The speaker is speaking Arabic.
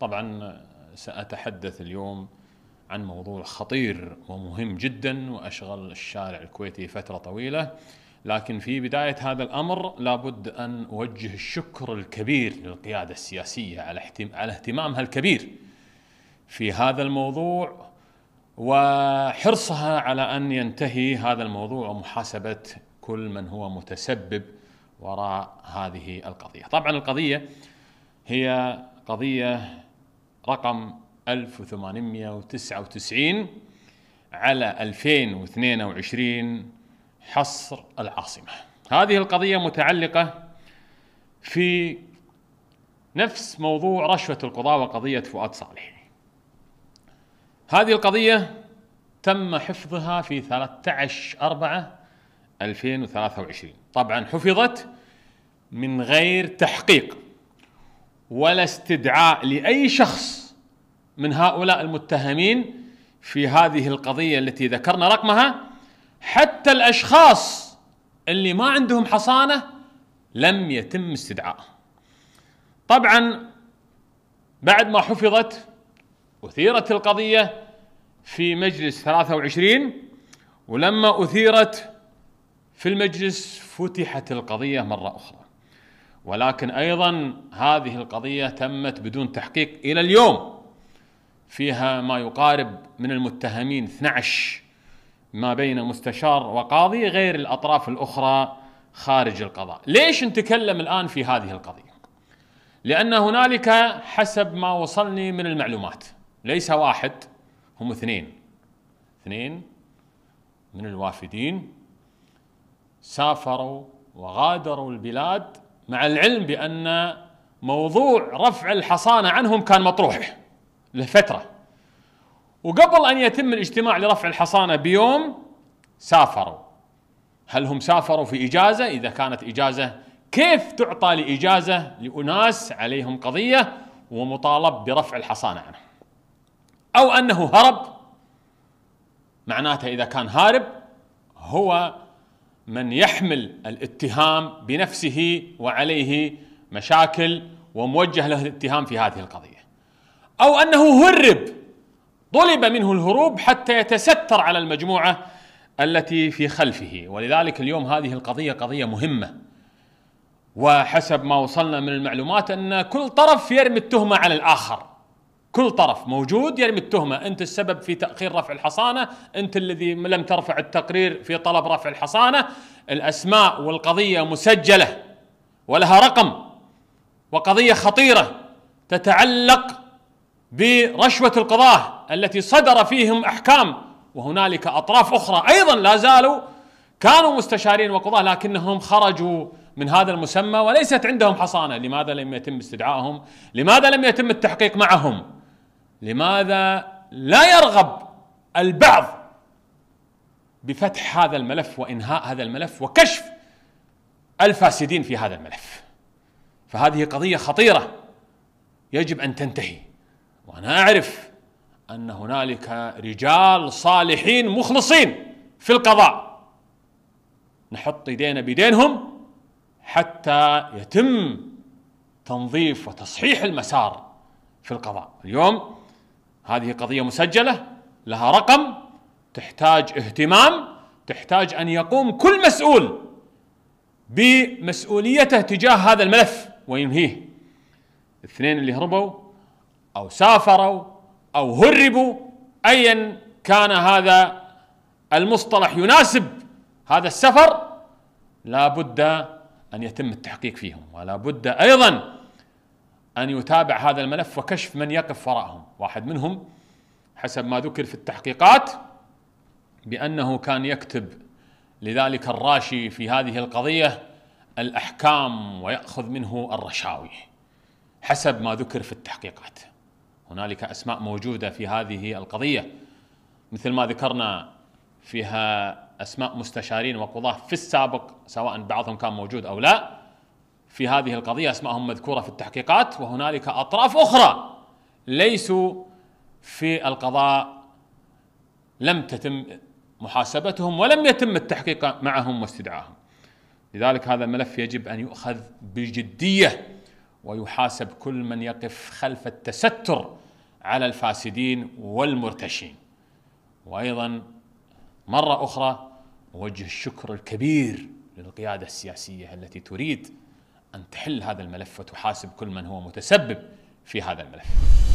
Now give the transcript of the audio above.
طبعا سأتحدث اليوم عن موضوع خطير ومهم جدا وأشغل الشارع الكويتي فترة طويلة لكن في بداية هذا الأمر لابد أن أوجه الشكر الكبير للقيادة السياسية على اهتمامها الكبير في هذا الموضوع وحرصها على أن ينتهي هذا الموضوع ومحاسبة كل من هو متسبب وراء هذه القضية طبعا القضية هي قضية رقم 1899 على 2022 حصر العاصمة هذه القضية متعلقة في نفس موضوع رشوة القضاة وقضية فؤاد صالح هذه القضية تم حفظها في 13 أربعة 2023 طبعا حفظت من غير تحقيق ولا استدعاء لاي شخص من هؤلاء المتهمين في هذه القضيه التي ذكرنا رقمها حتى الاشخاص اللي ما عندهم حصانه لم يتم استدعائهم. طبعا بعد ما حفظت اثيرت القضيه في مجلس 23 ولما اثيرت في المجلس فتحت القضيه مره اخرى. ولكن ايضا هذه القضيه تمت بدون تحقيق الى اليوم فيها ما يقارب من المتهمين 12 ما بين مستشار وقاضي غير الاطراف الاخرى خارج القضاء. ليش نتكلم الان في هذه القضيه؟ لان هنالك حسب ما وصلني من المعلومات ليس واحد هم اثنين اثنين من الوافدين سافروا وغادروا البلاد مع العلم بأن موضوع رفع الحصانة عنهم كان مطروح لفترة وقبل أن يتم الاجتماع لرفع الحصانة بيوم سافروا هل هم سافروا في إجازة إذا كانت إجازة كيف تعطى لإجازة لأناس عليهم قضية ومطالب برفع الحصانة عنه أو أنه هرب معناته إذا كان هارب هو من يحمل الاتهام بنفسه وعليه مشاكل وموجه له الاتهام في هذه القضيه او انه هرب طلب منه الهروب حتى يتستر على المجموعه التي في خلفه ولذلك اليوم هذه القضيه قضيه مهمه وحسب ما وصلنا من المعلومات ان كل طرف يرمي التهمه على الاخر كل طرف موجود يرمي يعني التهمة أنت السبب في تأخير رفع الحصانة أنت الذي لم ترفع التقرير في طلب رفع الحصانة الأسماء والقضية مسجلة ولها رقم وقضية خطيرة تتعلق برشوة القضاة التي صدر فيهم أحكام وهنالك أطراف أخرى أيضا لا زالوا كانوا مستشارين وقضاة لكنهم خرجوا من هذا المسمى وليست عندهم حصانة لماذا لم يتم استدعائهم لماذا لم يتم التحقيق معهم لماذا لا يرغب البعض بفتح هذا الملف وانهاء هذا الملف وكشف الفاسدين في هذا الملف فهذه قضيه خطيره يجب ان تنتهي وانا اعرف ان هنالك رجال صالحين مخلصين في القضاء نحط ايدينا بيدينهم حتى يتم تنظيف وتصحيح المسار في القضاء اليوم هذه قضية مسجلة لها رقم تحتاج اهتمام تحتاج أن يقوم كل مسؤول بمسؤوليته تجاه هذا الملف وينهيه الاثنين اللي هربوا أو سافروا أو هربوا أيا كان هذا المصطلح يناسب هذا السفر لا بد أن يتم التحقيق فيهم ولا بد أيضا أن يتابع هذا الملف وكشف من يقف وراءهم واحد منهم حسب ما ذكر في التحقيقات بأنه كان يكتب لذلك الراشي في هذه القضية الأحكام ويأخذ منه الرشاوي حسب ما ذكر في التحقيقات هنالك أسماء موجودة في هذه القضية مثل ما ذكرنا فيها أسماء مستشارين وقضاة في السابق سواء بعضهم كان موجود أو لا في هذه القضية اسمائهم مذكورة في التحقيقات وهنالك أطراف أخرى ليسوا في القضاء لم تتم محاسبتهم ولم يتم التحقيق معهم واستدعاهم لذلك هذا الملف يجب أن يؤخذ بجدية ويحاسب كل من يقف خلف التستر على الفاسدين والمرتشين وأيضا مرة أخرى أوجه الشكر الكبير للقيادة السياسية التي تريد أن تحل هذا الملف وتحاسب كل من هو متسبب في هذا الملف